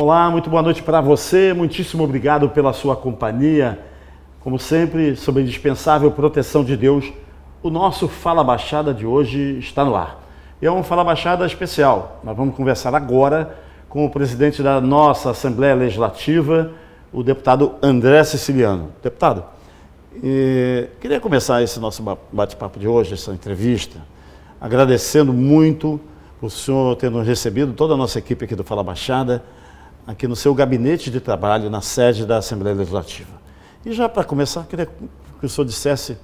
Olá, muito boa noite para você. Muitíssimo obrigado pela sua companhia. Como sempre, sob a indispensável proteção de Deus, o nosso Fala Baixada de hoje está no ar. É um Fala Baixada especial. Nós vamos conversar agora com o presidente da nossa Assembleia Legislativa, o deputado André Siciliano. Deputado, queria começar esse nosso bate-papo de hoje, essa entrevista, agradecendo muito o senhor ter nos recebido, toda a nossa equipe aqui do Fala Baixada aqui no seu gabinete de trabalho, na sede da Assembleia Legislativa. E já para começar, queria que o senhor dissesse: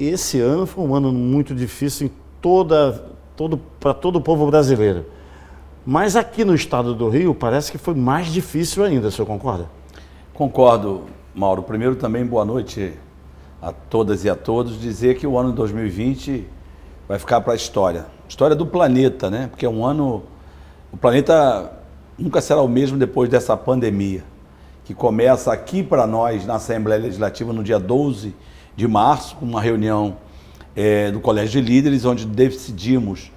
esse ano foi um ano muito difícil todo, para todo o povo brasileiro. Mas aqui no estado do Rio parece que foi mais difícil ainda, o senhor concorda? Concordo, Mauro. Primeiro também boa noite a todas e a todos. Dizer que o ano de 2020 vai ficar para a história. História do planeta, né? Porque é um ano. O planeta nunca será o mesmo depois dessa pandemia, que começa aqui para nós na Assembleia Legislativa no dia 12 de março, com uma reunião é, do Colégio de Líderes, onde decidimos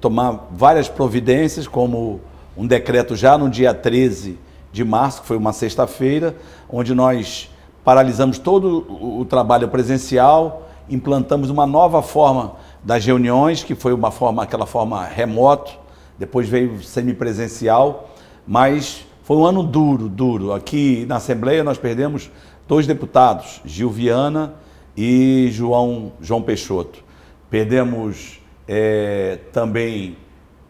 tomar várias providências, como um decreto já no dia 13 de março, que foi uma sexta-feira, onde nós paralisamos todo o trabalho presencial, implantamos uma nova forma das reuniões, que foi uma forma, aquela forma remoto, depois veio semipresencial mas foi um ano duro, duro. Aqui na Assembleia nós perdemos dois deputados, Gil Viana e João, João Peixoto. Perdemos é, também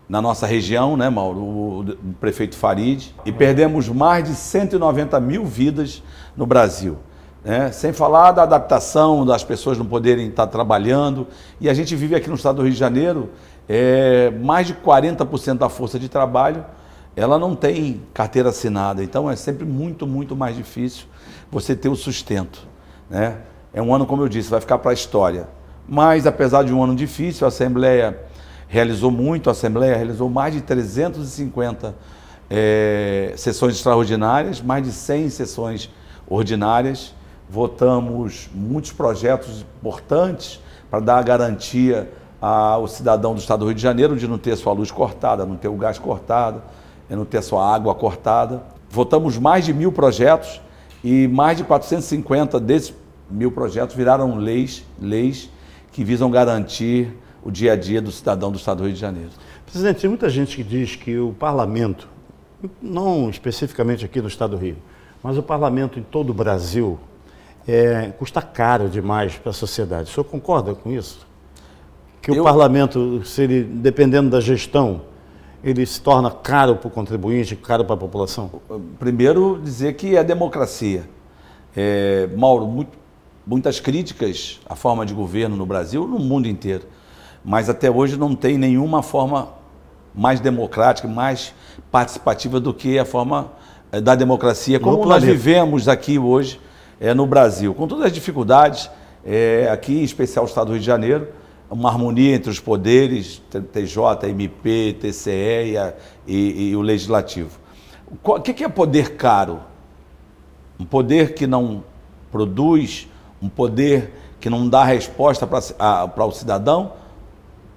na nossa região, né, Mauro, o prefeito Farid, e perdemos mais de 190 mil vidas no Brasil. Né? Sem falar da adaptação, das pessoas não poderem estar trabalhando. E a gente vive aqui no estado do Rio de Janeiro é, mais de 40% da força de trabalho ela não tem carteira assinada, então é sempre muito, muito mais difícil você ter o sustento. Né? É um ano, como eu disse, vai ficar para a história. Mas, apesar de um ano difícil, a Assembleia realizou muito, a Assembleia realizou mais de 350 é, eh, sessões extraordinárias, mais de 100 sessões ordinárias. Votamos muitos projetos importantes para dar a garantia ao cidadão do Estado do Rio de Janeiro de não ter sua luz cortada, não ter o gás cortado, é não ter sua água cortada. Votamos mais de mil projetos e mais de 450 desses mil projetos viraram leis, leis que visam garantir o dia a dia do cidadão do Estado do Rio de Janeiro. Presidente, tem muita gente que diz que o parlamento, não especificamente aqui no Estado do Rio, mas o parlamento em todo o Brasil é, custa caro demais para a sociedade. O senhor concorda com isso? Que Eu... o parlamento, se ele, dependendo da gestão, ele se torna caro para o contribuinte, caro para a população? Eh, primeiro, dizer que é democracia. É, Mauro, muito, muitas críticas à forma de governo no Brasil, no mundo inteiro, mas até hoje não tem nenhuma forma mais democrática, mais participativa do que a forma eh, da democracia, como nós vivemos aqui hoje é, no Brasil, com todas as dificuldades, é, aqui, em especial o Estado do Rio de Janeiro, uma harmonia entre os poderes, TJ, MP, TCE e, a, e, e o Legislativo. O que, que é poder caro? Um poder que não produz, um poder que não dá resposta para o cidadão,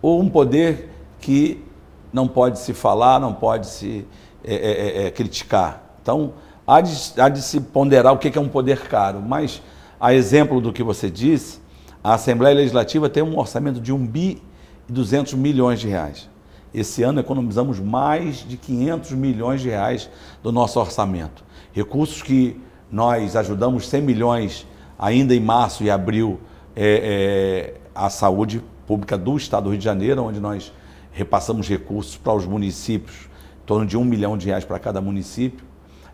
ou um poder que não pode se falar, não pode se é, é, é, é criticar. Então, há de, há de se ponderar o que é um poder caro, mas, a exemplo do que você disse, a Assembleia Legislativa tem um orçamento de 1 bi e 200 milhões de reais. Esse ano economizamos mais de 500 milhões de reais do nosso orçamento. Recursos que nós ajudamos 100 milhões ainda em março e abril é, é, a saúde pública do Estado do Rio de Janeiro, onde nós repassamos recursos para os municípios, em torno de um milhão de reais para cada município.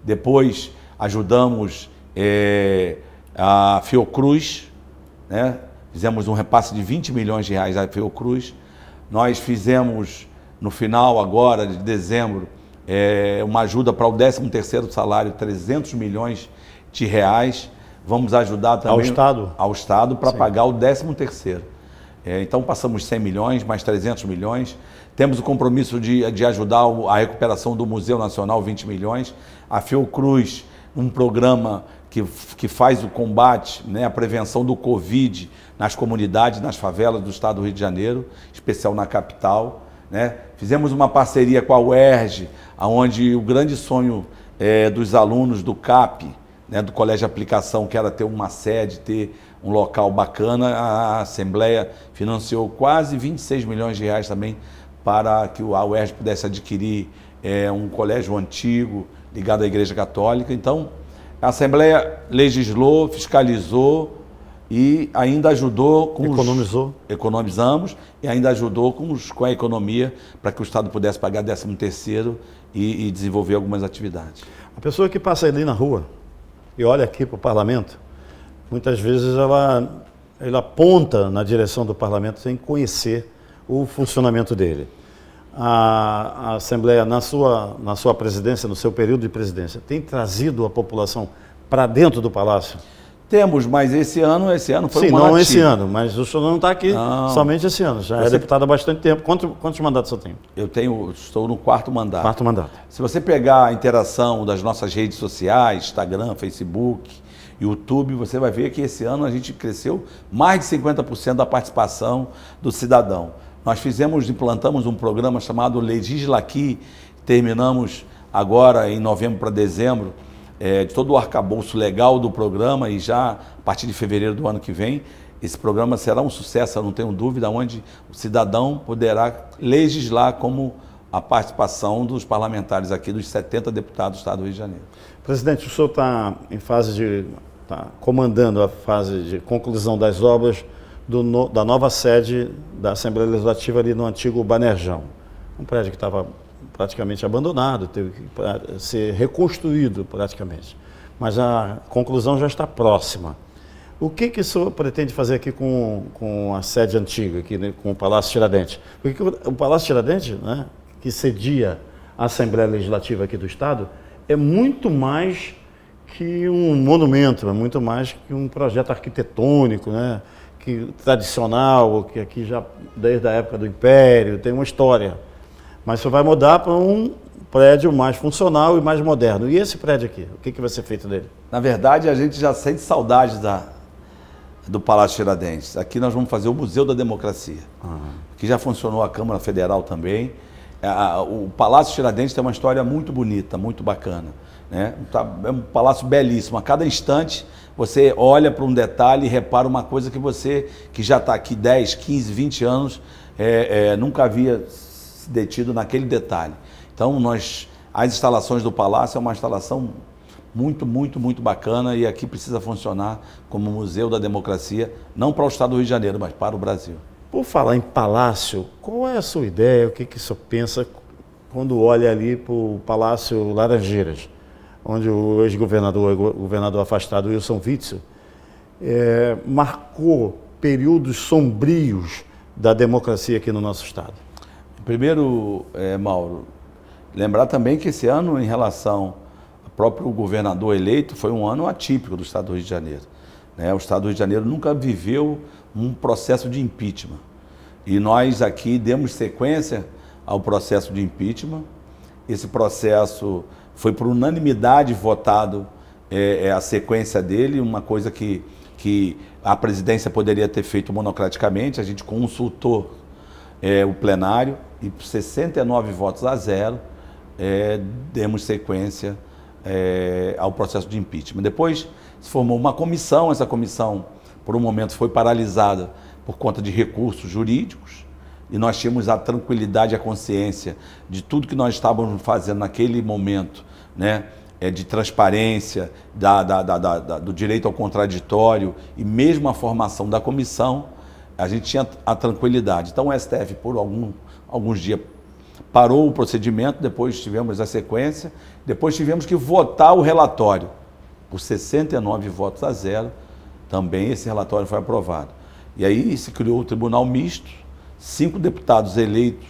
Depois ajudamos é, a Fiocruz, né, fizemos um repasse de 20 milhões de reais à Fiocruz. Nós fizemos, no final agora de dezembro, é, uma ajuda para o 13º salário, 300 milhões de reais. Vamos ajudar também... Ao Estado? Ao Estado para pagar o 13º. É, então passamos 100 milhões, mais 300 milhões. Temos o compromisso de, de ajudar a recuperação do Museu Nacional, 20 milhões. A Fiocruz, um programa que, que faz o combate, né, a prevenção do Covid nas comunidades, nas favelas do estado do Rio de Janeiro, especial na capital. Né? Fizemos uma parceria com a UERJ, onde o grande sonho é, dos alunos do CAP, né, do Colégio de Aplicação, que era ter uma sede, ter um local bacana, a Assembleia financiou quase 26 milhões de reais também para que a UERJ pudesse adquirir é, um colégio antigo ligado à Igreja Católica. Então, a Assembleia legislou, fiscalizou e ainda ajudou com Economizou. Os, economizamos e ainda ajudou com, os, com a economia para que o Estado pudesse pagar 13 terceiro e, e desenvolver algumas atividades. A pessoa que passa ali na rua e olha aqui para o parlamento, muitas vezes ela, ela aponta na direção do parlamento sem conhecer o funcionamento dele a, a Assembleia, na sua, na sua presidência, no seu período de presidência, tem trazido a população para dentro do Palácio? Temos, mas esse ano, esse ano foi Sim, um não ativo. esse ano, mas o senhor não está aqui não. somente esse ano, já é você... é deputado há bastante tempo. Quanto, quantos mandatos você tem Eu tenho, estou no quarto mandato. Quarto mandato. Se você pegar a interação das nossas redes sociais, Instagram, Facebook, YouTube, você vai ver que esse ano a gente cresceu mais de 50% da participação do cidadão. Nós fizemos, implantamos um programa chamado Legisla Aqui, terminamos agora em novembro para dezembro, é, de todo o arcabouço legal do programa e já a partir de fevereiro do ano que vem, esse programa será um sucesso, eu não tenho dúvida, onde o cidadão poderá legislar como a participação dos parlamentares aqui, dos 70 deputados do Estado do Rio de Janeiro. Presidente, o senhor está em fase de. está comandando a fase de conclusão das obras do, da nova sede da Assembleia Legislativa ali no antigo Banerjão. Um prédio que estava praticamente abandonado, teve que ser reconstruído praticamente. Mas a conclusão já está próxima. O que, que o senhor pretende fazer aqui com, com a sede antiga, aqui, né, com o Palácio Tiradentes? Porque o Palácio Tiradentes, né, que cedia a Assembleia Legislativa aqui do Estado, é muito mais que um monumento, é muito mais que um projeto arquitetônico, né? que tradicional, que aqui já desde a época do Império, tem uma história. Mas você vai mudar para um prédio mais funcional e mais moderno. E esse prédio aqui, o que, que vai ser feito dele? Na verdade, a gente já sente saudade da, do Palácio Tiradentes. Aqui nós vamos fazer o Museu da Democracia, uhum. que já funcionou a Câmara Federal também. É, o Palácio Tiradentes tem uma história muito bonita, muito bacana. Né? Tá, é um palácio belíssimo. A cada instante você olha para um detalhe e repara uma coisa que você, que já está aqui 10, 15, 20 anos, é, é, nunca havia se detido naquele detalhe. Então, nós, as instalações do Palácio é uma instalação muito, muito, muito bacana e aqui precisa funcionar como Museu da Democracia, não para o Estado do Rio de Janeiro, mas para o Brasil. Por falar em palácio, qual é a sua ideia? O que, que o senhor pensa quando olha ali para o Palácio Laranjeiras? onde o ex-governador, governador afastado Wilson Witzel, é, marcou períodos sombrios da democracia aqui no nosso Estado? Primeiro, é, Mauro, lembrar também que esse ano, em relação ao próprio governador eleito, foi um ano atípico do Estado do Rio de Janeiro. Né? O Estado do Rio de Janeiro nunca viveu um processo de impeachment. E nós aqui demos sequência ao processo de impeachment. Esse processo foi por unanimidade votado é, é, a sequência dele, uma coisa que, que a presidência poderia ter feito monocraticamente, a gente consultou é, o plenário e por 69 votos a zero é, demos sequência é, ao processo de impeachment. Depois se formou uma comissão, essa comissão por um momento foi paralisada por conta de recursos jurídicos, e nós tínhamos a tranquilidade, a consciência de tudo que nós estávamos fazendo naquele momento, né? É, de transparência, da, da, da, do direito ao contraditório e mesmo a formação da comissão, a gente tinha a tranquilidade. Então o STF, por algum, alguns dias, parou o procedimento, depois tivemos a sequência, depois tivemos que votar o relatório. Por 69 votos a zero, também esse relatório foi aprovado. E aí se criou o tribunal misto, cinco deputados eleitos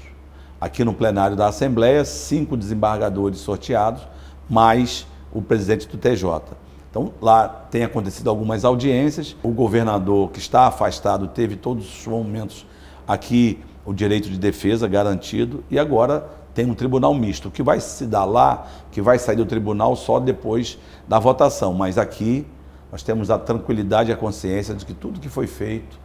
aqui no plenário da Assembleia, cinco desembargadores sorteados, mais o presidente do TJ. Então, lá tem acontecido algumas audiências. O governador, que está afastado, teve todos os momentos aqui o direito de defesa garantido e agora tem um tribunal misto, que vai se dar lá, que vai sair do tribunal só depois da votação. Mas aqui nós temos a tranquilidade e a consciência de que tudo que foi feito,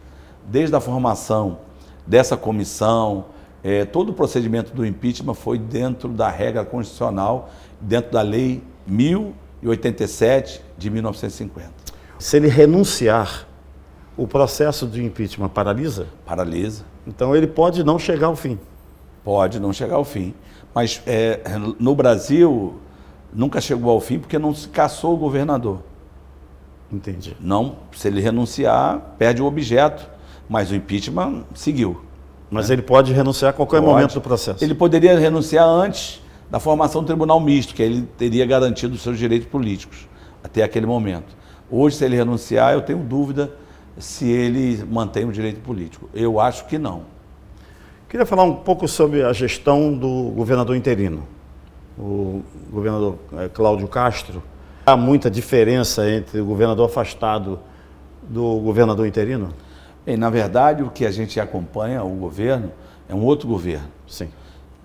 desde a formação dessa comissão, é, todo o procedimento do impeachment foi dentro da regra constitucional, dentro da lei 1087 de 1950. Se ele renunciar, o processo de impeachment paralisa? Paralisa. Então ele pode não chegar ao fim. Pode não chegar ao fim. Mas é, no Brasil nunca chegou ao fim porque não se caçou o governador. Entendi. Não, se ele renunciar, perde o objeto mas o impeachment seguiu. Mas né? ele pode renunciar a qualquer pode. momento do processo. Ele poderia renunciar antes da formação do tribunal misto, que ele teria garantido os seus direitos políticos até aquele momento. Hoje, se ele renunciar, eu tenho dúvida se ele mantém o direito político. Eu acho que não. Queria falar um pouco sobre a gestão do governador interino, o governador eh, Cláudio Castro. Há muita diferença entre o governador afastado do governador interino? E, na verdade, o que a gente acompanha, o governo, é um outro governo. Sim.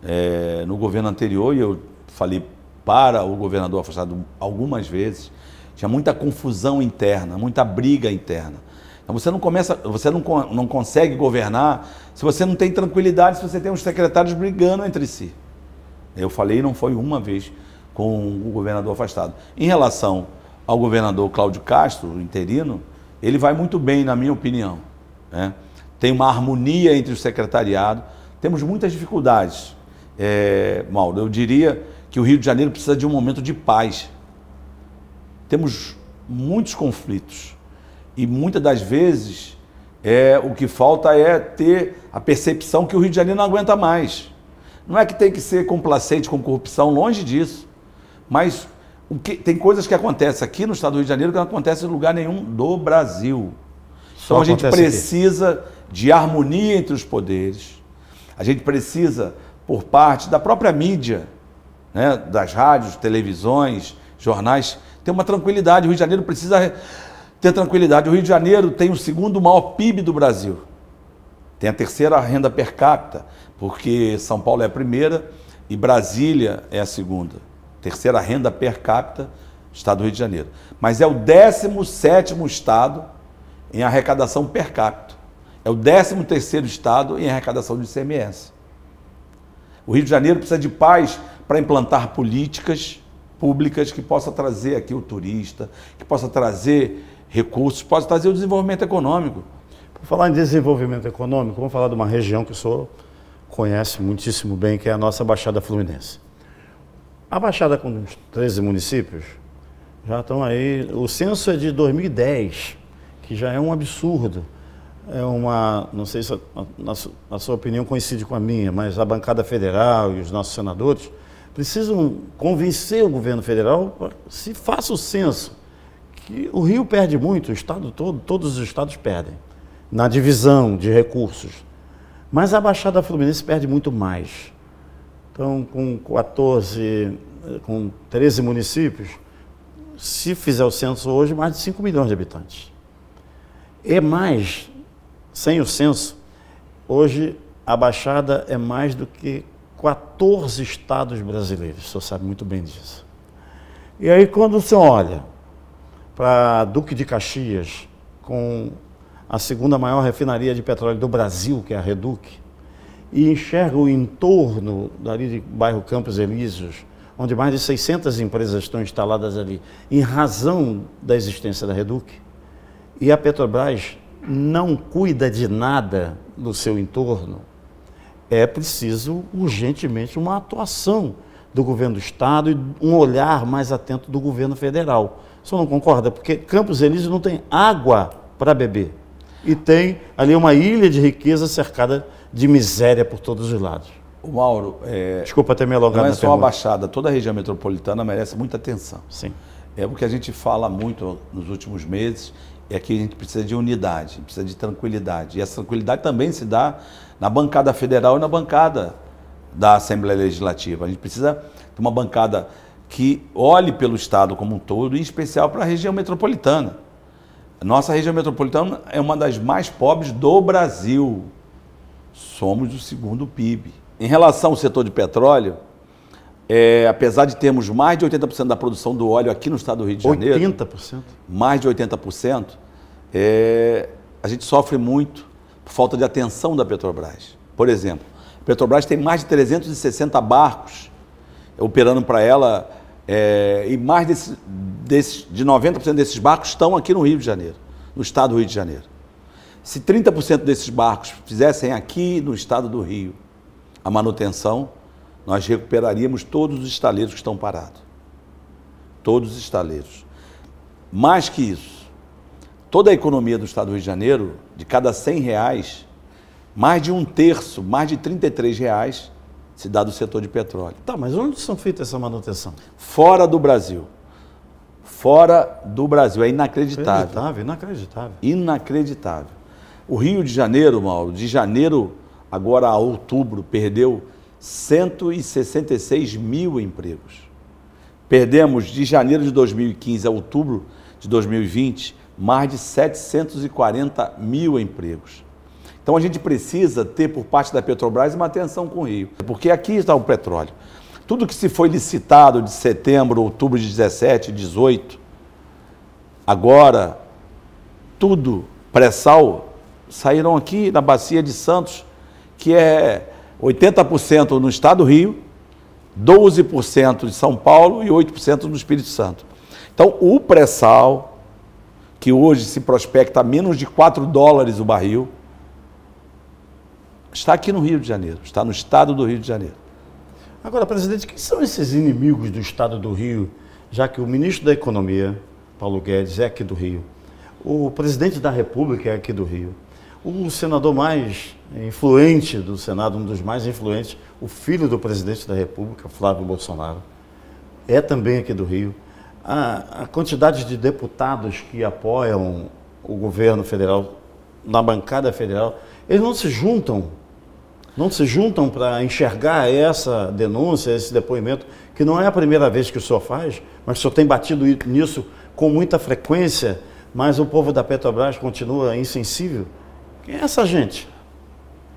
É, no governo anterior, e eu falei para o governador afastado algumas vezes, tinha muita confusão interna, muita briga interna. Então você não começa, você não, não consegue governar se você não tem tranquilidade, se você tem os secretários brigando entre si. Eu falei, não foi uma vez com o governador afastado. Em relação ao governador Cláudio Castro, interino, ele vai muito bem, na minha opinião né? tem uma harmonia entre o secretariado. Temos muitas dificuldades, é, Mauro. Eu diria que o Rio de Janeiro precisa de um momento de paz. Temos muitos conflitos e muitas das vezes é, o que falta é ter a percepção que o Rio de Janeiro não aguenta mais. Não é que tem que ser complacente com corrupção, longe disso. Mas que, tem coisas que acontecem aqui no estado do Rio de Janeiro que não acontecem em lugar nenhum do Brasil então a gente precisa aqui. de harmonia entre os poderes, a gente precisa, por parte da própria mídia, né, das rádios, televisões, jornais, ter uma tranquilidade. O Rio de Janeiro precisa ter tranquilidade. O Rio de Janeiro tem o segundo maior PIB do Brasil. Tem a terceira renda per capita, porque São Paulo é a primeira e Brasília é a segunda. Terceira renda per capita, estado do Rio de Janeiro. Mas é o 17 estado em arrecadação per capita. É o 13º estado em arrecadação de ICMS. O Rio de Janeiro precisa de paz para implantar políticas públicas que possa trazer aqui o turista, que possa trazer recursos, possa trazer o desenvolvimento econômico. Por falar em desenvolvimento econômico, vamos falar de uma região que o senhor conhece muitíssimo bem, que é a nossa Baixada Fluminense. A Baixada com 13 municípios já estão aí, o censo é de 2010 que já é um absurdo. É uma, não sei se a, a, a sua opinião coincide com a minha, mas a bancada federal e os nossos senadores precisam convencer o governo federal se faça o censo que o Rio perde muito, o estado todo, todos os estados perdem na divisão de recursos. Mas a Baixada Fluminense perde muito mais. Então, com 14, eh, com 13 municípios, se fizer o censo hoje, mais de 5 milhões de habitantes. É mais, sem o censo, hoje a Baixada é mais do que 14 estados brasileiros, o senhor sabe muito bem disso. E aí quando o senhor olha para Duque de Caxias, com a segunda maior refinaria de petróleo do Brasil, que é a Reduque, e enxerga o entorno dali de bairro Campos Elíseos, onde mais de 600 empresas estão instaladas ali, em razão da existência da Reduque e a Petrobras não cuida de nada no seu entorno, é preciso urgentemente uma atuação do governo do Estado e um olhar mais atento do governo federal. Você não concorda? Porque Campos Elíseos não tem água para beber e tem ali uma ilha de riqueza cercada de miséria por todos os lados. O Mauro, é, desculpa ter me alongado. Não é só uma Baixada, toda a região metropolitana merece muita atenção. Sim. É que a gente fala muito nos últimos meses é aqui a gente precisa de unidade, precisa de tranquilidade. E essa tranquilidade também se dá na bancada federal e na bancada da Assembleia Legislativa. A gente precisa de uma bancada que olhe pelo Estado como um todo, em especial para a região metropolitana. Nossa região metropolitana é uma das mais pobres do Brasil. Somos o segundo PIB. Em relação ao setor de petróleo, é, apesar de termos mais de 80% da produção do óleo aqui no estado do Rio de Janeiro. 80%? Mais de 80%, é, a gente sofre muito por falta de atenção da Petrobras. Por exemplo, a Petrobras tem mais de 360 barcos operando para ela é, e mais desse, desse, de 90% desses barcos estão aqui no Rio de Janeiro, no estado do Rio de Janeiro. Se 30% desses barcos fizessem aqui no estado do Rio a manutenção, nós recuperaríamos todos os estaleiros que estão parados. Todos os estaleiros. Mais que isso, toda a economia do Estado do Rio de Janeiro, de cada 100 reais, mais de um terço, mais de 33 reais, se dá do setor de petróleo. Tá, mas onde são feitas essa manutenção? Fora do Brasil. Fora do Brasil. É inacreditável. Inacreditável, inacreditável. Inacreditável. O Rio de Janeiro, Mauro, de janeiro agora a outubro, perdeu 166 mil empregos. Perdemos de janeiro de 2015 a outubro de 2020 mais de 740 mil empregos. Então a gente precisa ter por parte da Petrobras uma atenção com o Rio, porque aqui está o petróleo. Tudo que se foi licitado de setembro, outubro de 17, 18, agora tudo pré-sal saíram aqui na bacia de Santos, que é 80% no estado do Rio, 12% de São Paulo e 8% no Espírito Santo. Então, o pré-sal, que hoje se prospecta a menos de 4 dólares o barril, está aqui no Rio de Janeiro, está no estado do Rio de Janeiro. Agora, presidente, quem são esses inimigos do estado do Rio, já que o ministro da Economia, Paulo Guedes, é aqui do Rio, o presidente da República é aqui do Rio, o senador mais influente do Senado, um dos mais influentes, o filho do presidente da República, Flávio Bolsonaro, é também aqui do Rio. A, a quantidade de deputados que apoiam o governo federal, na bancada federal, eles não se juntam, não se juntam para enxergar essa denúncia, esse depoimento, que não é a primeira vez que o senhor faz, mas o senhor tem batido nisso com muita frequência, mas o povo da Petrobras continua insensível. Quem é essa gente?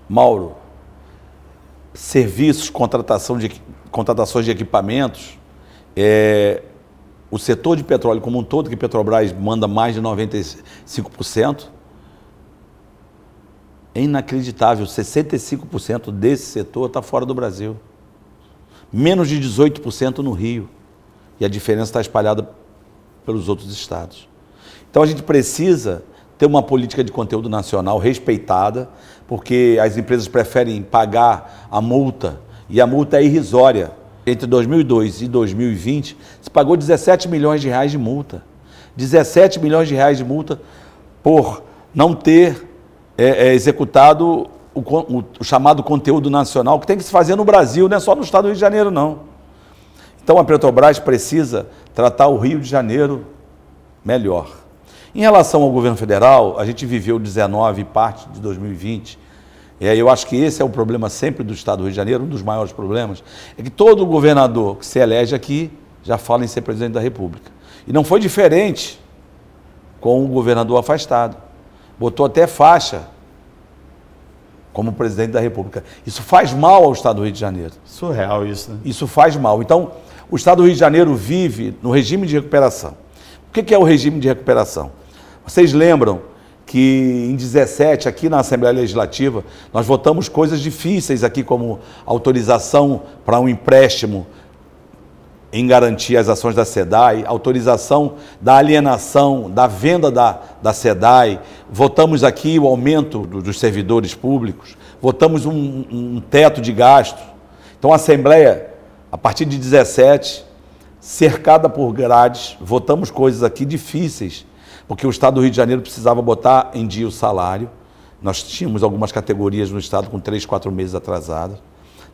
Mauro, serviços, contratação de, contratações de equipamentos, é, o setor de petróleo como um todo, que Petrobras manda mais de 95%, é inacreditável, 65% desse setor está fora do Brasil. Menos de 18% no Rio. E a diferença está espalhada pelos outros estados. Então a gente precisa ter uma política de conteúdo nacional respeitada, porque as empresas preferem pagar a multa e a multa é irrisória. Entre 2002 e 2020, se pagou 17 milhões de reais de multa. 17 milhões de reais de multa por não ter é, é, executado o, o, o, chamado conteúdo nacional, que tem que se fazer no Brasil, não é só no estado do Rio de Janeiro, não. Então a Petrobras precisa tratar o Rio de Janeiro melhor. Em relação ao governo federal, a gente viveu 19 e parte de 2020. E aí eu acho que esse é o problema sempre do Estado do Rio de Janeiro, um dos maiores problemas, é que todo governador que se elege aqui já fala em ser presidente da República. E não foi diferente com o governador afastado. Botou até faixa como presidente da República. Isso faz mal ao Estado do Rio de Janeiro. Surreal isso, né? Isso faz mal. Então, o Estado do Rio de Janeiro vive no regime de recuperação. O que é o regime de recuperação? Vocês lembram que em 17, aqui na Assembleia Legislativa, nós votamos coisas difíceis aqui, como autorização para um empréstimo em garantia às ações da SEDAI, autorização da alienação, da venda da, da SEDAI, votamos aqui o aumento do, dos servidores públicos, votamos um, um, teto de gastos. Então a Assembleia, a partir de 17, cercada por grades, votamos coisas aqui difíceis porque o Estado do Rio de Janeiro precisava botar em dia o salário. Nós tínhamos algumas categorias no Estado com três, quatro meses atrasadas.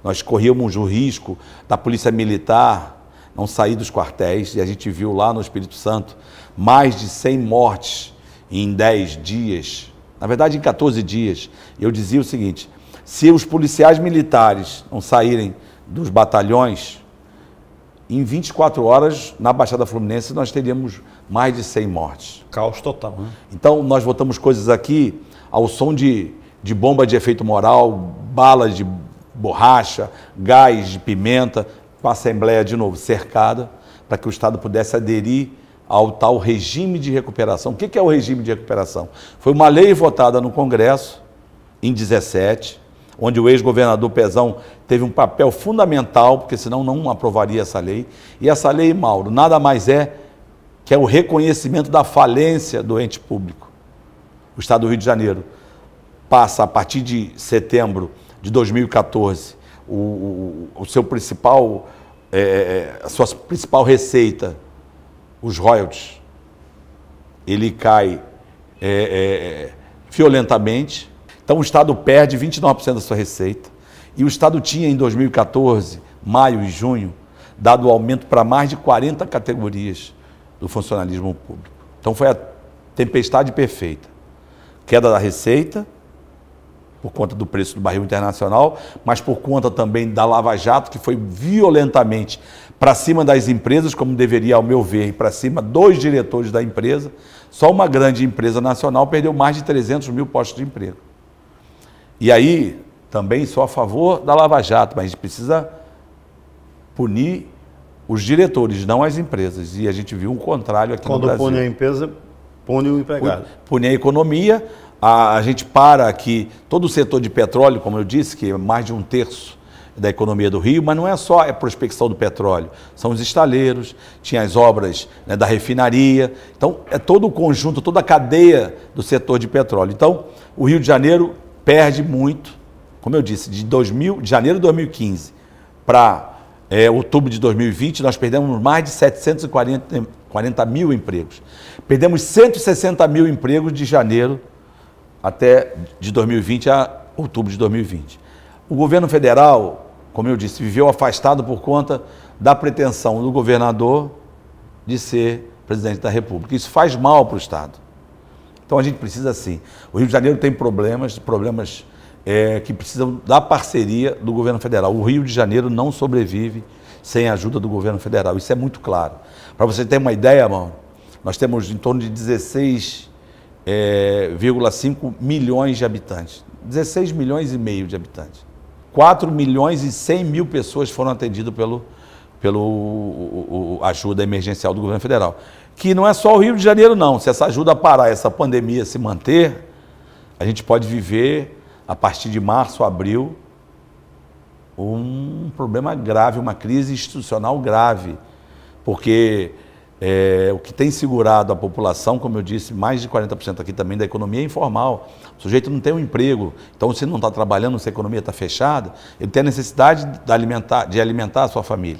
Nós corríamos o risco da Polícia Militar não sair dos quartéis, e a gente viu lá no Espírito Santo mais de 100 mortes em 10 dias, na verdade em 14 dias. Eu dizia o seguinte: se os policiais militares não saírem dos batalhões, em 24 horas, na Baixada Fluminense, nós teríamos mais de 100 mortes. Caos total, né? Então, nós botamos coisas aqui ao som de, de bomba de efeito moral, balas de borracha, gás de pimenta, com a Assembleia, de novo, cercada, para que o Estado pudesse aderir ao tal regime de recuperação. O que é o regime de recuperação? Foi uma lei votada no Congresso, em 17, onde o ex-governador Pezão teve um papel fundamental, porque senão não aprovaria essa lei. E essa lei, Mauro, nada mais é que é o reconhecimento da falência do ente público. O Estado do Rio de Janeiro passa, a partir de setembro de 2014, o, o, o seu principal, é, a sua principal receita, os royalties, ele cai é, é, violentamente. Então o Estado perde 29% da sua receita. E o Estado tinha em 2014, maio e junho, dado aumento para mais de 40 categorias do funcionalismo público. Então foi a tempestade perfeita. Queda da receita, por conta do preço do barril internacional, mas por conta também da Lava Jato, que foi violentamente para cima das empresas, como deveria, ao meu ver, e para cima dos diretores da empresa. Só uma grande empresa nacional perdeu mais de 300 mil postos de emprego. E aí, também sou a favor da Lava Jato, mas a gente precisa punir os diretores, não as empresas. E a gente viu o contrário aqui Quando no Brasil. Quando pune a empresa, pune o empregado. Pune a economia, a, a gente para aqui todo o setor de petróleo, como eu disse, que é mais de um terço da economia do Rio, mas não é só a prospecção do petróleo, são os estaleiros, tinha as obras né, da refinaria, então é todo o conjunto, toda a cadeia do setor de petróleo. Então, o Rio de Janeiro perde muito, como eu disse, de, 2000, de janeiro de 2015 para é, outubro de 2020, nós perdemos mais de 740 40 mil empregos. Perdemos 160 mil empregos de janeiro até de 2020 a outubro de 2020. O governo federal, como eu disse, viveu afastado por conta da pretensão do governador de ser presidente da República. Isso faz mal para o Estado. Então a gente precisa sim. O Rio de Janeiro tem problemas, problemas é, que precisam da parceria do governo federal. O Rio de Janeiro não sobrevive sem a ajuda do governo federal, isso é muito claro. Para você ter uma ideia, mano, nós temos em torno de 16,5 é, milhões de habitantes. 16 milhões e meio de habitantes. 4 milhões e 100 mil pessoas foram atendidas pelo, pelo o, o, ajuda emergencial do governo federal. Que não é só o Rio de Janeiro, não. Se essa ajuda parar, essa pandemia se manter, a gente pode viver a partir de março, abril, um problema grave, uma crise institucional grave, porque é, o que tem segurado a população, como eu disse, mais de 40% aqui também da economia é informal. O sujeito não tem um emprego, então se não está trabalhando, se a economia está fechada, ele tem a necessidade de alimentar, de alimentar a sua família.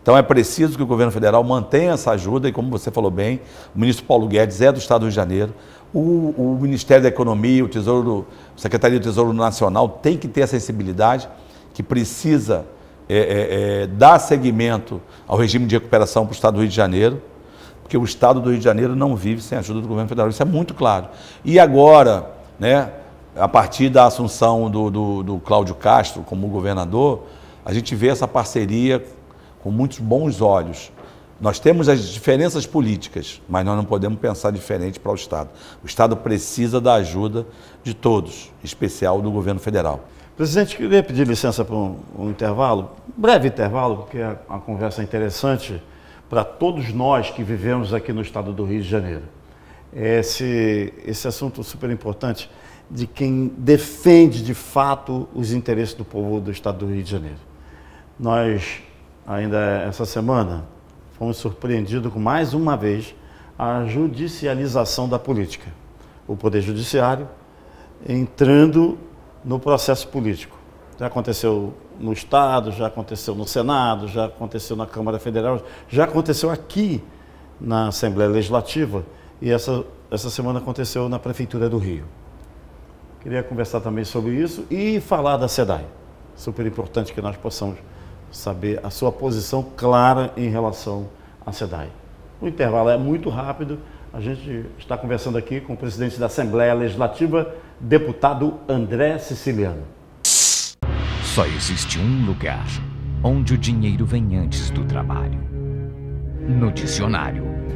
Então é preciso que o governo federal mantenha essa ajuda e, como você falou bem, o ministro Paulo Guedes é do Estado do Rio de Janeiro, o, o, Ministério da Economia, o Tesouro, o Secretaria do Tesouro Nacional tem que ter a sensibilidade que precisa é, é, é, dar seguimento ao regime de recuperação para o Estado do Rio de Janeiro, porque o Estado do Rio de Janeiro não vive sem a ajuda do governo federal, isso é muito claro. E agora, né, a partir da assunção do, do, do Cláudio Castro como governador, a gente vê essa parceria com muitos bons olhos. Nós temos as diferenças políticas, mas nós não podemos pensar diferente para o Estado. O Estado precisa da ajuda de todos, em especial do governo federal. Presidente, queria pedir licença para um, um intervalo, um breve intervalo, porque é uma conversa interessante para todos nós que vivemos aqui no estado do Rio de Janeiro. Esse, esse assunto super importante de quem defende de fato os interesses do povo do estado do Rio de Janeiro. Nós, ainda essa semana, fomos surpreendidos com mais uma vez a judicialização da política. O Poder Judiciário entrando no processo político. Já aconteceu no Estado, já aconteceu no Senado, já aconteceu na Câmara Federal, já aconteceu aqui na Assembleia Legislativa e essa, essa semana aconteceu na Prefeitura do Rio. Queria conversar também sobre isso e falar da SEDAI. Super importante que nós possamos saber a sua posição clara em relação à SEDAI. O intervalo é muito rápido. A gente está conversando aqui com o presidente da Assembleia Legislativa, deputado André Siciliano. Só existe um lugar onde o dinheiro vem antes do trabalho. No dicionário.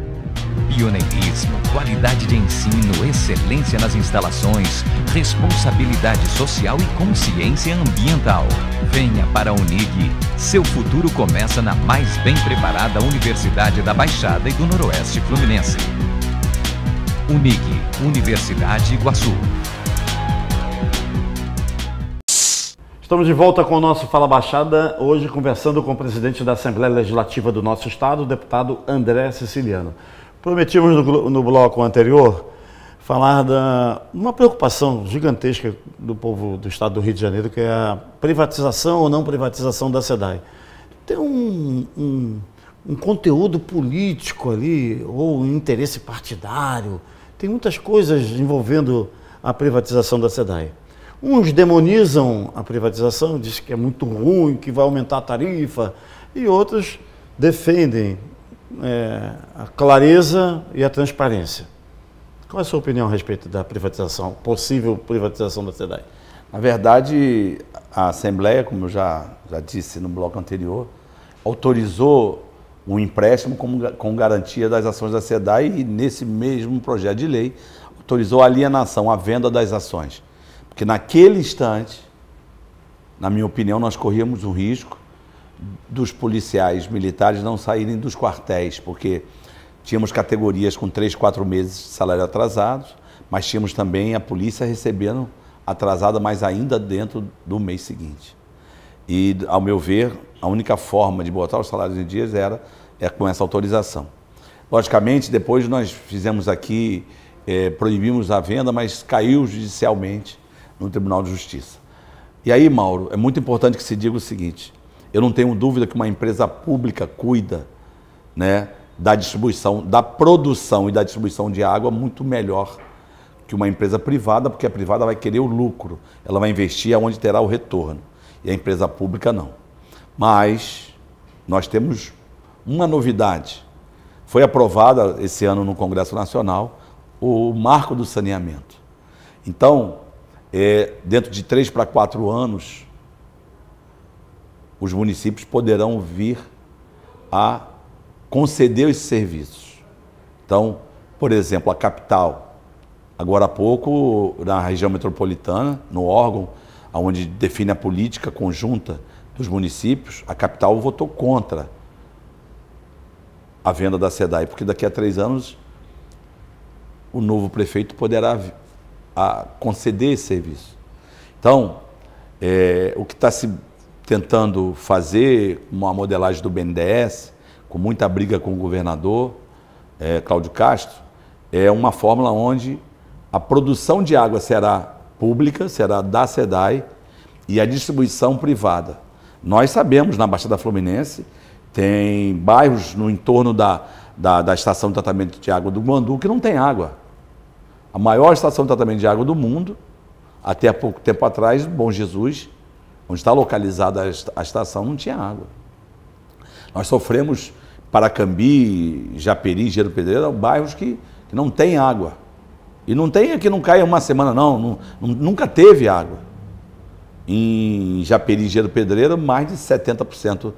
Pioneirismo, qualidade de ensino, excelência nas instalações, responsabilidade social e consciência ambiental. Venha para a Unig. Seu futuro começa na mais bem preparada Universidade da Baixada e do Noroeste Fluminense. Unig, Universidade Iguaçu. Estamos de volta com o nosso Fala Baixada, hoje conversando com o presidente da Assembleia Legislativa do nosso estado, o deputado André Siciliano. Prometimos no, no, bloco anterior falar da uma preocupação gigantesca do povo do estado do Rio de Janeiro, que é a privatização ou não privatização da SEDAI. Tem um, um, um conteúdo político ali, ou interesse partidário, tem muitas coisas envolvendo a privatização da SEDAI. Uns demonizam a privatização, dizem que é muito ruim, que vai aumentar a tarifa, e outros defendem é, a clareza e a transparência. Qual é a sua opinião a respeito da privatização, possível privatização da SEDAI? Na verdade, a Assembleia, como eu já, já disse no bloco anterior, autorizou um empréstimo com, com garantia das ações da SEDAI e, nesse mesmo projeto de lei, autorizou a alienação, a venda das ações. Porque naquele instante, na minha opinião, nós corríamos um risco dos policiais militares não saírem dos quartéis, porque tínhamos categorias com três, quatro meses de salário atrasado, mas tínhamos também a polícia recebendo atrasada, mas ainda dentro do mês seguinte. E, ao meu ver, a única forma de botar os salários em dias era é com essa autorização. Logicamente, depois nós fizemos aqui, é, proibimos a venda, mas caiu judicialmente no Tribunal de Justiça. E aí, Mauro, é muito importante que se diga o seguinte: eu não tenho dúvida que uma empresa pública cuida né, da distribuição, da produção e da distribuição de água muito melhor que uma empresa privada, porque a privada vai querer o lucro, ela vai investir onde terá o retorno, e a empresa pública não. Mas nós temos uma novidade. Foi aprovada esse ano no Congresso Nacional o marco do saneamento. Então, é, dentro de três para quatro anos, os municípios poderão vir a conceder os serviços. Então, por exemplo, a capital, agora há pouco, na região metropolitana, no órgão onde define a política conjunta dos municípios, a capital votou contra a venda da SEDAI, porque daqui a três anos o novo prefeito poderá conceder esse serviço. Então, é, o que está se tentando fazer uma modelagem do BNDES, com muita briga com o governador é, Cláudio Castro, é uma fórmula onde a produção de água será pública, será da SEDAI, e a distribuição privada. Nós sabemos, na Baixada Fluminense, tem bairros no entorno da, da, da estação de tratamento de água do Guandu que não tem água. A maior estação de tratamento de água do mundo, até há pouco tempo atrás, Bom Jesus, onde está localizada a estação, não tinha água. Nós sofremos Paracambi, Japeri, Gero Pedreira, bairros que, que não têm água. E não tem que não caia uma semana, não, não, Nunca teve água. Em Japeri, Gero Pedreira, mais de 70%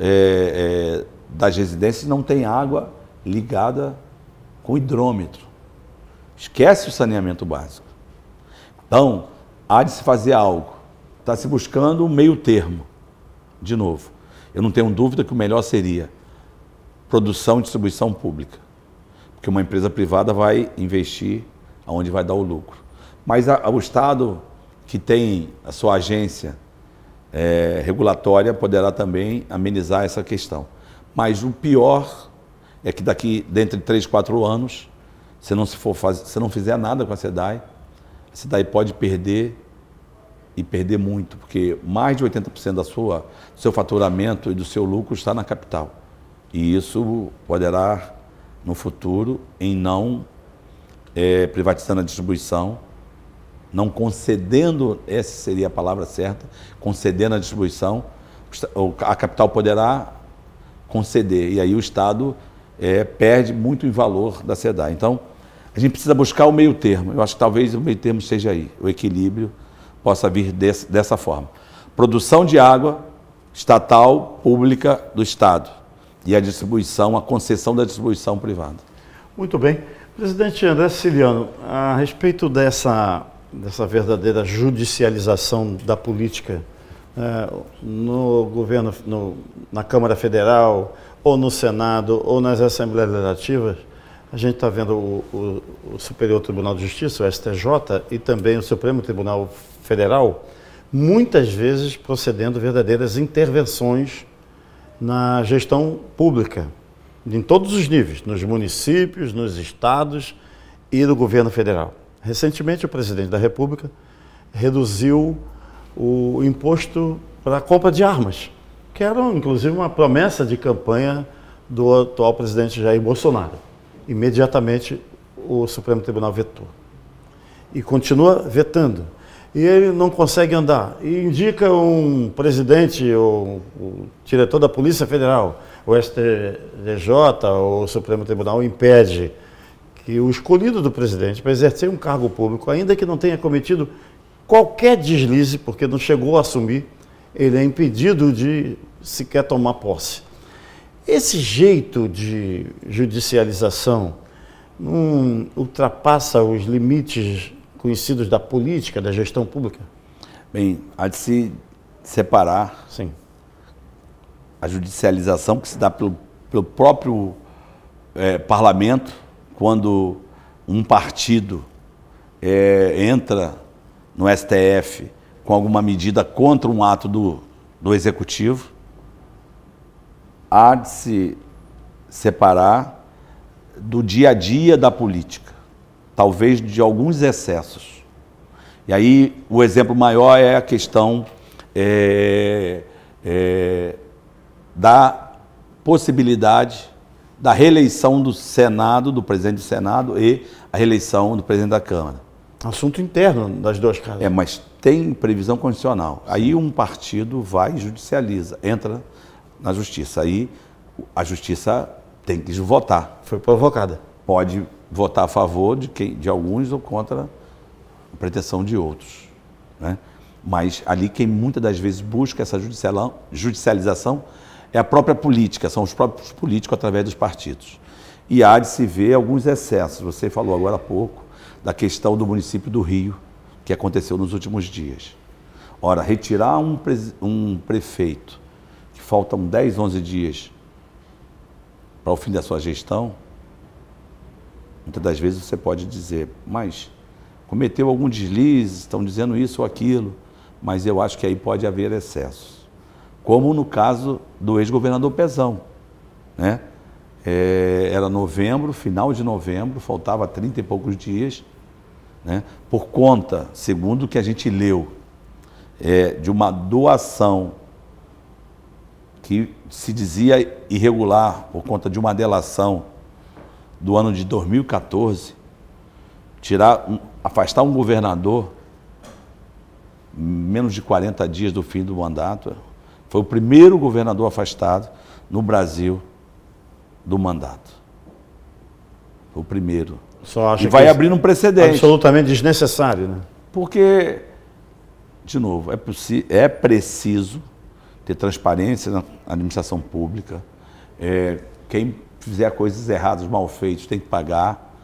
é, é, das residências não tem água ligada com hidrômetro. Esquece o saneamento básico. Então, há de se fazer algo está se buscando um meio termo, de novo. Eu não tenho dúvida que o melhor seria produção e distribuição pública, porque uma empresa privada vai investir aonde vai dar o lucro. Mas a, a, o Estado, que tem a sua agência é, regulatória, poderá também amenizar essa questão. Mas o pior é que daqui, dentro de três, quatro anos, se não, se for faz, se não fizer nada com a SEDAI, a SEDAI pode perder e perder muito, porque mais de 80% da sua, do seu faturamento e do seu lucro está na capital. E isso poderá, no futuro, em não é, privatizando a distribuição, não concedendo, essa seria a palavra certa, concedendo a distribuição, a capital poderá conceder. E aí o Estado é, perde muito em valor da SEDA. Então, a gente precisa buscar o meio termo. Eu acho que talvez o meio termo seja aí, o equilíbrio possa vir desse, dessa forma. Produção de água estatal, pública do Estado e a distribuição, a concessão da distribuição privada. Muito bem. Presidente André Siciliano, a respeito dessa, dessa verdadeira judicialização da política é, no governo, no, na Câmara Federal, ou no Senado, ou nas Assembleias Legislativas, a gente está vendo o, o, o, Superior Tribunal de Justiça, o STJ, e também o Supremo Tribunal Federal, muitas vezes procedendo verdadeiras intervenções na gestão pública, em todos os níveis, nos municípios, nos estados e no governo federal. Recentemente, o presidente da República reduziu o imposto para a compra de armas, que era inclusive uma promessa de campanha do atual presidente Jair Bolsonaro. Imediatamente, o Supremo Tribunal vetou. E continua vetando e ele não consegue andar. E indica um presidente, ou o diretor da Polícia Federal, o STJ, ou o Supremo Tribunal, impede que o escolhido do presidente para exercer um cargo público, ainda que não tenha cometido qualquer deslize, porque não chegou a assumir, ele é impedido de sequer tomar posse. Esse jeito de judicialização não ultrapassa os limites conhecidos da política, da gestão pública? Bem, há de se separar Sim. a judicialização que se dá pelo, pelo próprio é, parlamento, quando um partido é, entra no STF com alguma medida contra um ato do, do executivo, há de se separar do dia a dia da política talvez de alguns excessos. E aí o exemplo maior é a questão é, é, da possibilidade da reeleição do Senado, do presidente do Senado e a reeleição do presidente da Câmara. Assunto interno das duas casas. É, mas tem previsão condicional Aí um partido vai e judicializa, entra na justiça. Aí a justiça tem que votar. Foi provocada. Pode votar a favor de, quem, de alguns ou contra a pretensão de outros. Né? Mas ali quem muitas das vezes busca essa judicialização é a própria política, são os próprios políticos através dos partidos. E há de se ver alguns excessos. Você falou agora há pouco da questão do município do Rio, que aconteceu nos últimos dias. Ora, retirar um, pre um prefeito que faltam 10, 11 dias para o fim da sua gestão, Muitas das vezes você pode dizer, mas cometeu algum deslize, estão dizendo isso ou aquilo, mas eu acho que aí pode haver excessos. Como no caso do ex-governador Pezão. Né? É, era novembro, final de novembro, faltava 30 e poucos dias, né? por conta, segundo o que a gente leu, é, de uma doação que se dizia irregular por conta de uma delação do ano de 2014, tirar, um, afastar um governador menos de 40 dias do fim do mandato, foi o primeiro governador afastado no Brasil do mandato. Foi o primeiro. Só acha e vai abrindo um é precedente. Absolutamente desnecessário, né? Porque, de novo, é, é preciso ter transparência na administração pública. É, quem fizer coisas erradas, mal feitas, tem que pagar.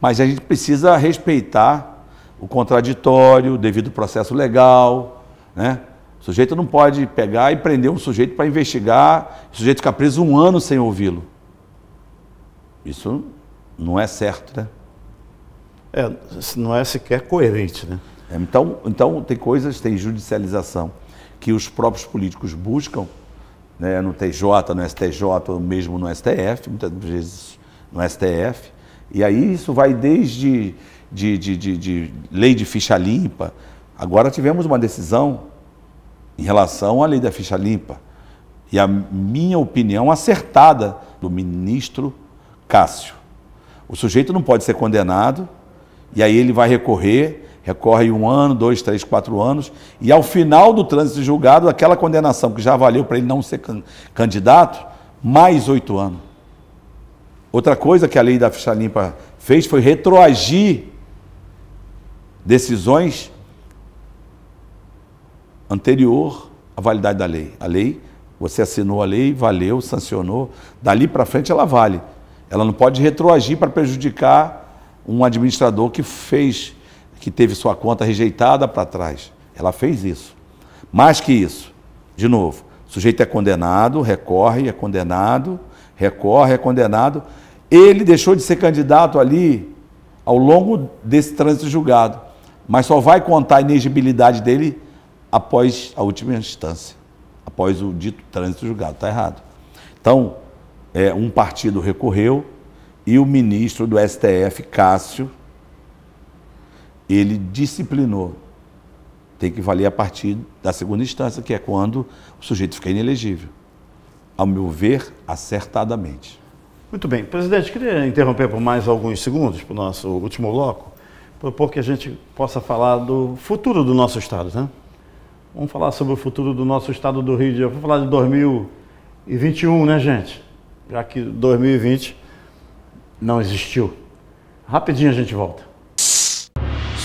Mas a gente precisa respeitar o contraditório, o devido processo legal, né? O sujeito não pode pegar e prender um sujeito para investigar, o sujeito ficar preso um ano sem ouvi-lo. Isso não é certo, né? É, não é sequer coerente, né? É, então, então tem coisas, tem judicialização que os próprios políticos buscam né, no TJ, no STJ, ou mesmo no STF, muitas vezes no STF. E aí isso vai desde de, de, de, de lei de ficha limpa. Agora tivemos uma decisão em relação à lei da ficha limpa. E a minha opinião acertada do ministro Cássio. O sujeito não pode ser condenado, e aí ele vai recorrer recorre um ano, dois, três, quatro anos, e ao final do trânsito julgado, aquela condenação que já valeu para ele não ser can candidato, mais oito anos. Outra coisa que a lei da ficha limpa fez foi retroagir decisões anterior à validade da lei. A lei, você assinou a lei, valeu, sancionou, dali para frente ela vale. Ela não pode retroagir para prejudicar um administrador que fez que teve sua conta rejeitada para trás. Ela fez isso. Mais que isso, de novo, o sujeito é condenado, recorre, é condenado, recorre, é condenado. Ele deixou de ser candidato ali ao longo desse trânsito julgado, mas só vai contar a inegibilidade dele após a última instância, após o dito trânsito julgado. Está errado. Então, é, um partido recorreu e o ministro do STF, Cássio, ele disciplinou. Tem que valer a partir da segunda instância, que é quando o sujeito fica inelegível. Ao meu ver, acertadamente. Muito bem. Presidente, queria interromper por mais alguns segundos para o nosso último bloco, propor que a gente possa falar do futuro do nosso Estado. Né? Vamos falar sobre o futuro do nosso Estado do Rio de Janeiro. Vamos falar de 2021, né, gente? Já que 2020 não existiu. Rapidinho a gente volta.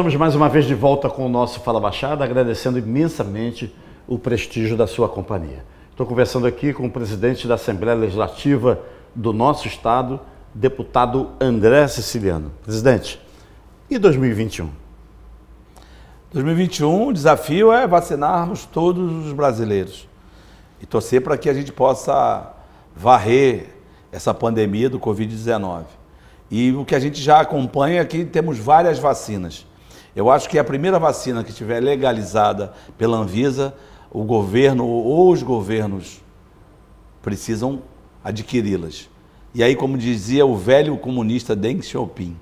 Estamos mais uma vez de volta com o nosso Fala Baixada, agradecendo imensamente o prestígio da sua companhia. Estou conversando aqui com o presidente da Assembleia Legislativa do nosso estado, deputado André Siciliano. Presidente, e 2021? 2021, o desafio é vacinarmos todos os brasileiros e torcer para que a gente possa varrer essa pandemia do Covid-19. E o que a gente já acompanha é que temos várias vacinas. Eu acho que a primeira vacina que estiver legalizada pela Anvisa, o governo ou os governos precisam adquiri-las. E aí, como dizia o velho comunista Deng Xiaoping,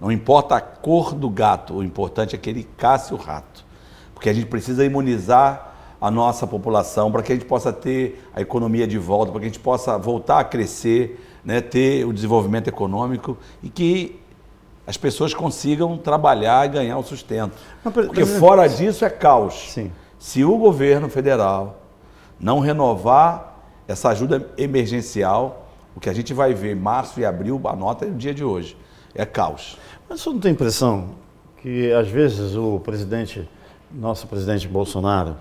não importa a cor do gato, o importante é que ele casse o rato. Porque a gente precisa imunizar a nossa população para que a gente possa ter a economia de volta, para que a gente possa voltar a crescer, né, ter o desenvolvimento econômico e que as pessoas consigam trabalhar e ganhar o sustento. Mas, Porque fora disso é caos. Sim. Se o governo federal não renovar essa ajuda emergencial, o que a gente vai ver em março e abril, a nota é o dia de hoje. É caos. Mas você não tem impressão que às vezes o presidente, nosso presidente Bolsonaro,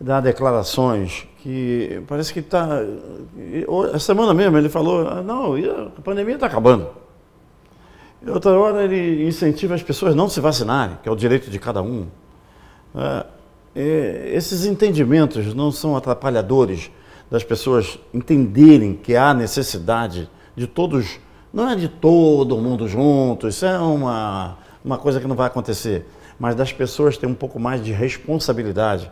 dá declarações que parece que está. Essa semana mesmo ele falou, ah, não, a pandemia está acabando. Outra hora ele incentiva as pessoas a não se vacinarem, que é o direito de cada um. É, esses entendimentos não são atrapalhadores das pessoas entenderem que há necessidade de todos, não é de todo mundo junto, isso é uma, uma coisa que não vai acontecer, mas das pessoas terem um pouco mais de responsabilidade,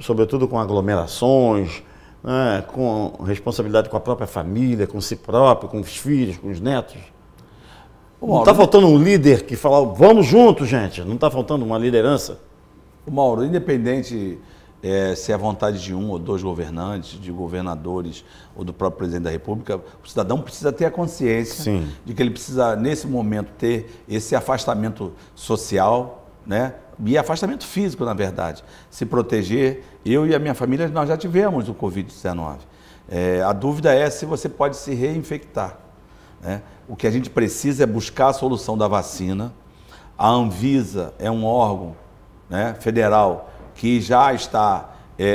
sobretudo com aglomerações, né, com responsabilidade com a própria família, com si próprio, com os filhos, com os netos. Tá Mauro, não está faltando um líder que falar, vamos juntos, gente. Não está faltando uma liderança. Mauro, independente é, se é a vontade de um ou dois governantes, de governadores ou do próprio presidente da República, o cidadão precisa ter a consciência Sim. de que ele precisa, nesse momento, ter esse afastamento social, né? e afastamento físico, na verdade. Se proteger, eu e a minha família, nós já tivemos o Covid-19. É, a dúvida é se você pode se reinfectar. Né? O que a gente precisa é buscar a solução da vacina. A Anvisa é um órgão né, federal que já está é, é,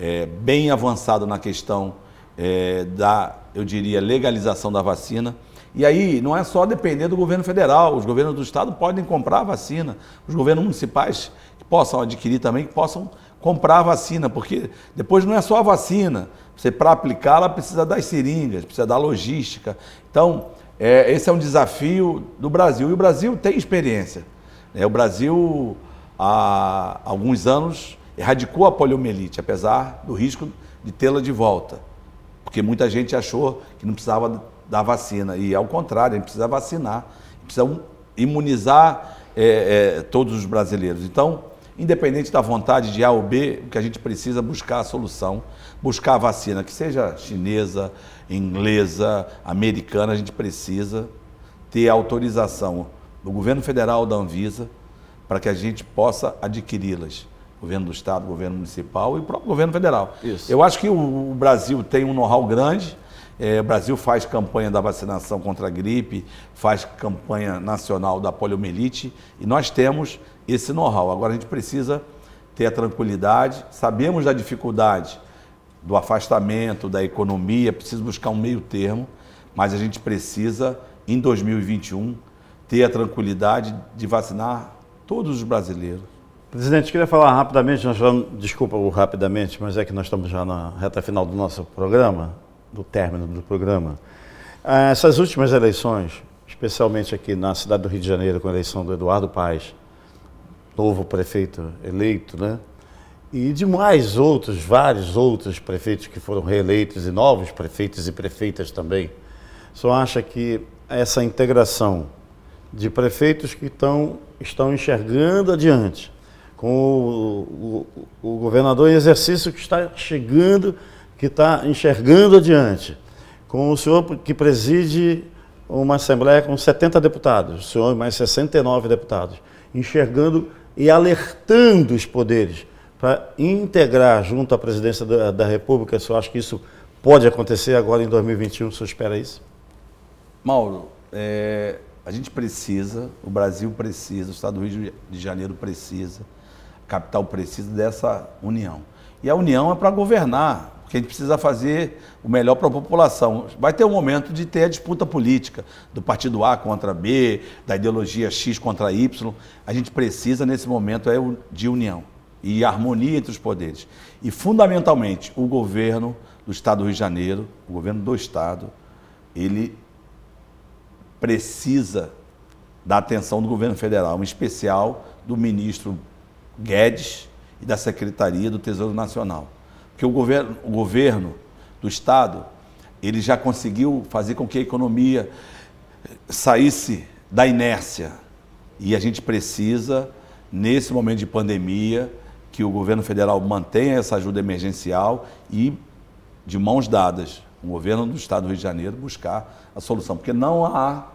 é, é, é bem avançado na questão é, da, eu diria, legalização da vacina. E aí não é só depender do governo federal, os governos do estado podem comprar a vacina, os governos municipais que possam adquirir também, que possam comprar a vacina, porque depois não é só a vacina. Você para aplicá-la precisa das seringas, precisa da logística. Então, é, esse é um desafio do Brasil. E o Brasil tem experiência. é O Brasil, há alguns anos, erradicou a poliomielite, apesar do risco de tê-la de volta. Porque muita gente achou que não precisava da vacina. E, ao contrário, a gente precisa vacinar, precisa imunizar é, é, todos os brasileiros. Então, independente da vontade de A ou B, o que a gente precisa é buscar a solução, buscar a vacina, que seja chinesa, inglesa, americana, a gente precisa ter autorização do governo federal, da Anvisa, para que a gente possa adquiri-las. Governo do Estado, governo municipal e o próprio governo federal. Isso. Eu acho que o Brasil tem um know-how grande. É, o Brasil faz campanha da vacinação contra a gripe, faz campanha nacional da poliomielite e nós temos esse know-how. Agora a gente precisa ter a tranquilidade, sabemos da dificuldade do afastamento, da economia, precisa buscar um meio termo, mas a gente precisa, em 2021, ter a tranquilidade de vacinar todos os brasileiros. Presidente, queria falar rapidamente, nós vamos, desculpa o rapidamente, mas é que nós estamos já na reta final do nosso programa, do término do programa. Ah, essas últimas eleições, especialmente aqui na cidade do Rio de Janeiro, com a eleição do Eduardo Paes, novo prefeito eleito, né? E de mais outros, vários outros prefeitos que foram reeleitos e novos prefeitos e prefeitas também. Só acha que essa integração de prefeitos que estão estão enxergando adiante, com o, o, o governador em exercício que está chegando, que está enxergando adiante, com o senhor que preside uma Assembleia com 70 deputados, o senhor mais 69 deputados, enxergando e alertando os poderes para integrar junto à presidência da, da República. Se eu acho que isso pode acontecer agora em 2021, o senhor espera isso? Mauro, é, a gente precisa, o Brasil precisa, o Estado do Rio de Janeiro precisa, a capital precisa dessa união. E a união é para governar, que a gente precisa fazer o melhor para a população. Vai ter um momento de ter a disputa política do partido A contra B, da ideologia X contra Y. A gente precisa, nesse momento, é de união e harmonia entre os poderes. E, fundamentalmente, o governo do Estado do Rio de Janeiro, o governo do Estado, ele precisa da atenção do governo federal, em especial do ministro Guedes e da Secretaria do Tesouro Nacional. Porque o governo, o governo do Estado, ele já conseguiu fazer com que a economia eh, saísse da inércia. E a gente precisa, nesse momento de pandemia, que o governo federal mantenha essa ajuda emergencial e, de mãos dadas, o governo do Estado do Rio de Janeiro buscar a solução, porque não há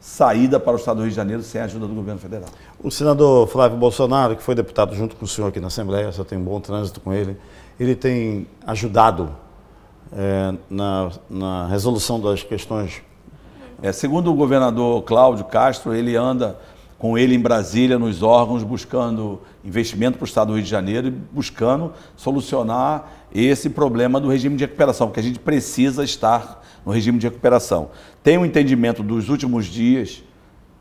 saída para o Estado do Rio de Janeiro sem a ajuda do governo federal. O senador Flávio Bolsonaro, que foi deputado junto com o senhor aqui na Assembleia, só tem um bom trânsito com ele, ele tem ajudado é, na, na, resolução das questões? É, segundo o governador Cláudio Castro, ele anda com ele em Brasília, nos órgãos, buscando investimento para o Estado do Rio de Janeiro e buscando solucionar esse problema do regime de recuperação, porque a gente precisa estar no regime de recuperação. Tem um entendimento dos últimos dias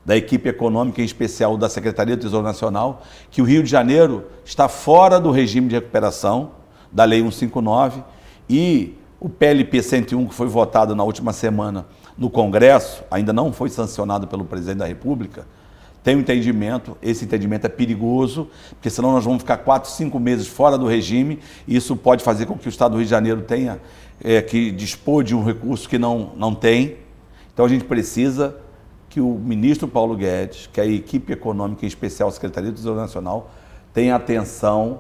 da equipe econômica, em especial da Secretaria do Tesouro Nacional, que o Rio de Janeiro está fora do regime de recuperação da Lei 159 e o PLP 101, que foi votado na última semana no Congresso, ainda não foi sancionado pelo presidente da República, tem um entendimento, esse entendimento é perigoso, porque senão nós vamos ficar quatro, cinco meses fora do regime, e isso pode fazer com que o Estado do Rio de Janeiro tenha é, que dispor de um recurso que não, não tem. Então a gente precisa que o ministro Paulo Guedes, que é a equipe econômica, em especial a Secretaria do Tesouro Nacional, tenha atenção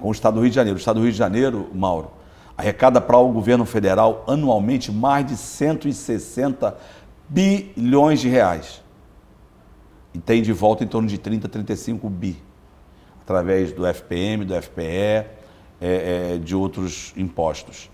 com o Estado do Rio de Janeiro. O Estado do Rio de Janeiro, Mauro, arrecada para o governo federal anualmente mais de 160 bilhões de reais. E tem de volta em torno de 30, 35 bi, através do FPM, do FPE, é, é, de outros impostos.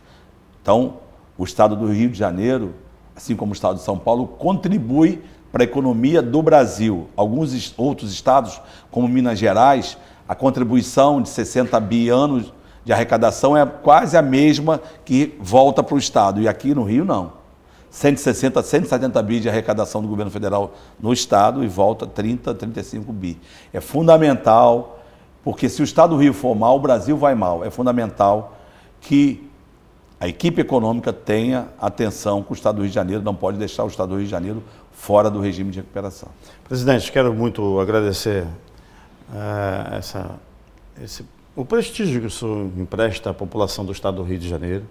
Então, o Estado do Rio de Janeiro, assim como o Estado de São Paulo, contribui para a economia do Brasil. Alguns outros estados, como Minas Gerais, a contribuição de 60 anos de arrecadação é quase a mesma que volta para o Estado. E aqui no Rio, não. 160, 170 bi de arrecadação do governo federal no Estado e volta 30, 35 bi. É fundamental, porque se o Estado do Rio for mal, o Brasil vai mal. É fundamental que a equipe econômica tenha atenção com o Estado do Rio de Janeiro, não pode deixar o Estado do Rio de Janeiro fora do regime de recuperação. Presidente, quero muito agradecer é, essa, esse, o prestígio que isso empresta à população do estado do Rio de Janeiro,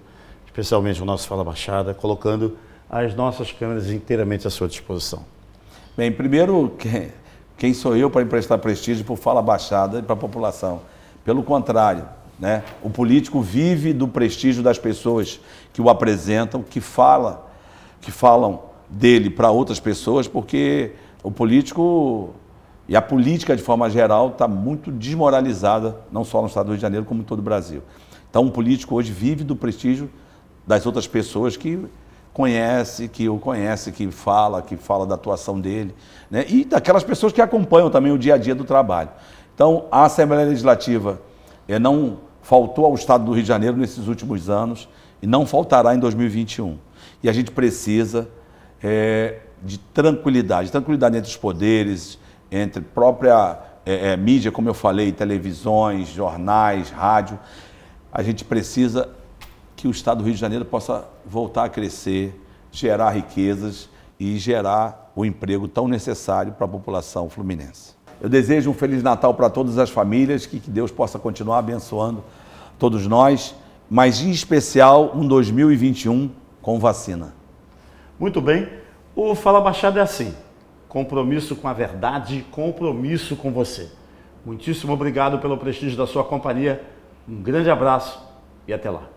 especialmente o nosso Fala Baixada, colocando as nossas câmeras inteiramente à sua disposição. Bem, primeiro, quem, quem sou eu para emprestar prestígio para o Fala Baixada e para a população? Pelo contrário, né? o político vive do prestígio das pessoas que o apresentam, que, fala, que falam dele para outras pessoas, porque o político e a política, de forma geral, está muito desmoralizada, não só no estado do Rio de Janeiro, como em todo o Brasil. Então, um político hoje vive do prestígio das outras pessoas que conhece, que o conhece, que fala, que fala da atuação dele, né? e daquelas pessoas que acompanham também o dia a dia do trabalho. Então, a Assembleia Legislativa é não faltou ao Estado do Rio de Janeiro nesses últimos anos e não faltará em 2021. E a gente precisa eh, de tranquilidade, tranquilidade entre os poderes, entre própria é, é, mídia, como eu falei, televisões, jornais, rádio. A gente precisa que o Estado do Rio de Janeiro possa voltar a crescer, gerar riquezas e gerar o emprego tão necessário para a população fluminense. Eu desejo um Feliz Natal para todas as famílias, que, que Deus possa continuar abençoando todos nós, mas em especial um 2021 com vacina. Muito bem. O Fala Baixada é assim compromisso com a verdade compromisso com você. Muitíssimo obrigado pelo prestígio da sua companhia. Um grande abraço e até lá.